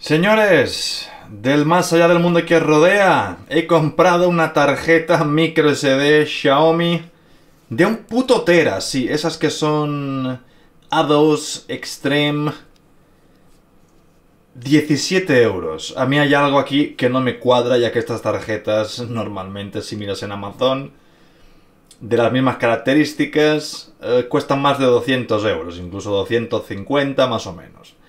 Señores, del más allá del mundo que rodea, he comprado una tarjeta micro SD Xiaomi de un puto tera, sí, esas que son A2 Extreme 17 euros. A mí hay algo aquí que no me cuadra, ya que estas tarjetas normalmente, si miras en Amazon, de las mismas características, eh, cuestan más de 200 euros, incluso 250 más o menos.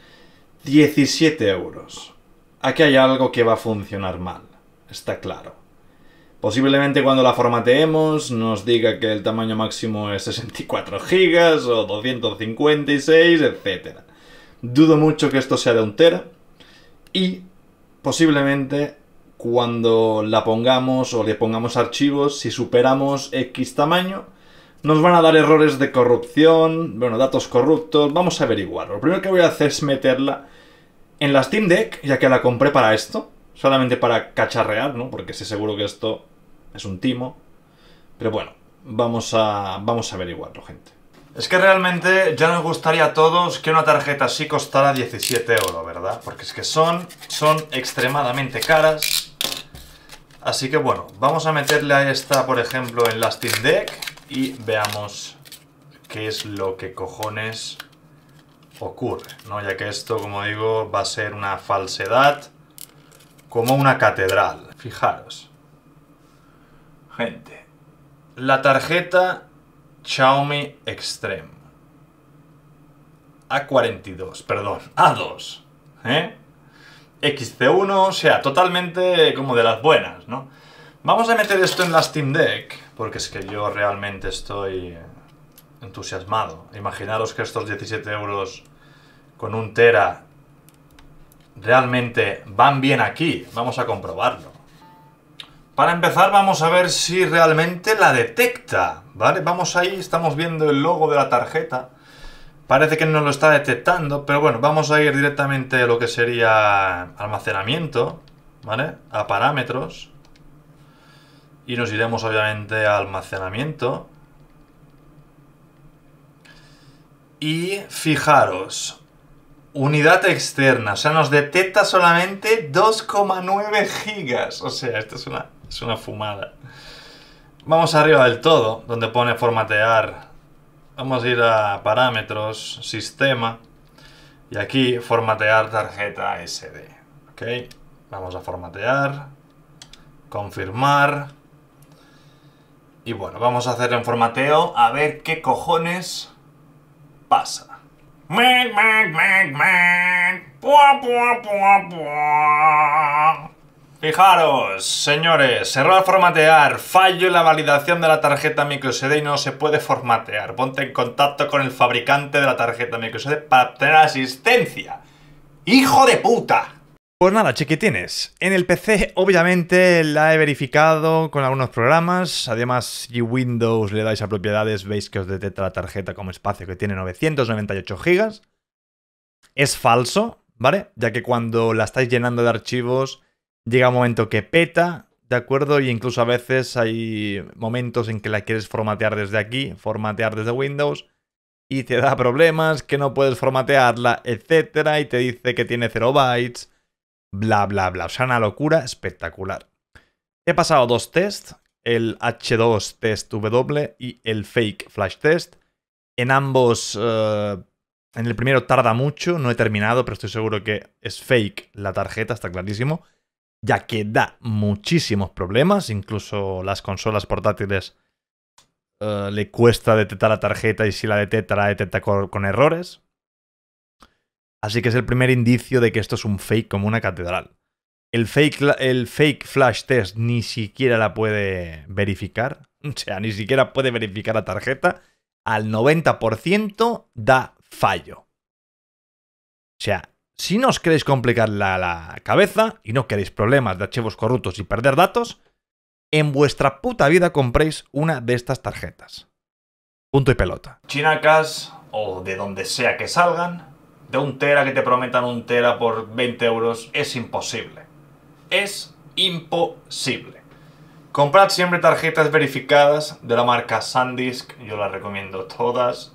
17 euros. Aquí hay algo que va a funcionar mal, está claro. Posiblemente cuando la formateemos nos diga que el tamaño máximo es 64 gigas o 256, etc. Dudo mucho que esto sea de un tera y posiblemente cuando la pongamos o le pongamos archivos, si superamos X tamaño, nos van a dar errores de corrupción, bueno, datos corruptos, vamos a averiguar. Lo primero que voy a hacer es meterla en la Steam Deck, ya que la compré para esto, solamente para cacharrear, ¿no? Porque sé seguro que esto es un timo. Pero bueno, vamos a, vamos a averiguarlo, gente. Es que realmente ya nos gustaría a todos que una tarjeta así costara 17 euros, ¿verdad? Porque es que son, son extremadamente caras. Así que bueno, vamos a meterle a esta, por ejemplo, en la Steam Deck y veamos qué es lo que cojones ocurre, ¿no? Ya que esto, como digo, va a ser una falsedad como una catedral. Fijaros. Gente, la tarjeta Xiaomi Extreme A42, perdón, A2, xc XC1, o sea, totalmente como de las buenas, ¿no? Vamos a meter esto en la Steam Deck porque es que yo realmente estoy entusiasmado. Imaginaros que estos 17 euros con un tera realmente van bien aquí. Vamos a comprobarlo. Para empezar vamos a ver si realmente la detecta, ¿vale? Vamos ahí, estamos viendo el logo de la tarjeta. Parece que no lo está detectando, pero bueno, vamos a ir directamente a lo que sería almacenamiento, ¿vale? A parámetros. Y nos iremos obviamente a almacenamiento. Y fijaros, unidad externa, o sea, nos detecta solamente 2,9 gigas. O sea, esto es una, es una fumada. Vamos arriba del todo, donde pone formatear. Vamos a ir a parámetros, sistema. Y aquí formatear tarjeta SD. Ok, vamos a formatear. Confirmar. Y bueno, vamos a hacer en formateo a ver qué cojones pasa. Fijaros, señores, error al formatear, fallo en la validación de la tarjeta microSD y no se puede formatear. Ponte en contacto con el fabricante de la tarjeta microSD para obtener asistencia. ¡Hijo de puta! Pues nada, chiquitines. En el PC, obviamente, la he verificado con algunos programas. Además, si Windows le dais a propiedades, veis que os detecta la tarjeta como espacio que tiene 998 GB. Es falso, ¿vale? Ya que cuando la estáis llenando de archivos, llega un momento que peta, ¿de acuerdo? Y incluso a veces hay momentos en que la quieres formatear desde aquí, formatear desde Windows, y te da problemas, que no puedes formatearla, etcétera, y te dice que tiene 0 bytes bla, bla, bla. O sea, una locura espectacular. He pasado dos tests, el H2 test W y el fake flash test. En ambos, eh, en el primero tarda mucho, no he terminado, pero estoy seguro que es fake la tarjeta, está clarísimo, ya que da muchísimos problemas, incluso las consolas portátiles eh, le cuesta detectar la tarjeta y si la detecta, la detecta con errores. Así que es el primer indicio de que esto es un fake como una catedral. El fake, flash test ni siquiera la puede verificar. O sea, ni siquiera puede verificar la tarjeta. Al 90% da fallo. O sea, si no os queréis complicar la, la, cabeza y no queréis problemas de archivos corruptos y perder datos, en vuestra puta vida compréis una de estas tarjetas. Punto y pelota. Chinacas, o de donde sea que salgan, de un tera que te prometan un tera por 20 euros es imposible. Es imposible. Comprad siempre tarjetas verificadas de la marca SanDisk, yo las recomiendo todas,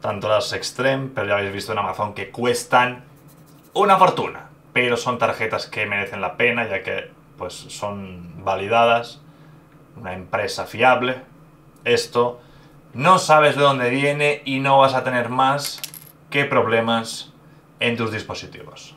tanto las Extreme, pero ya habéis visto en Amazon que cuestan una fortuna, pero son tarjetas que merecen la pena ya que pues son validadas, una empresa fiable. Esto no sabes de dónde viene y no vas a tener más que problemas en tus dispositivos.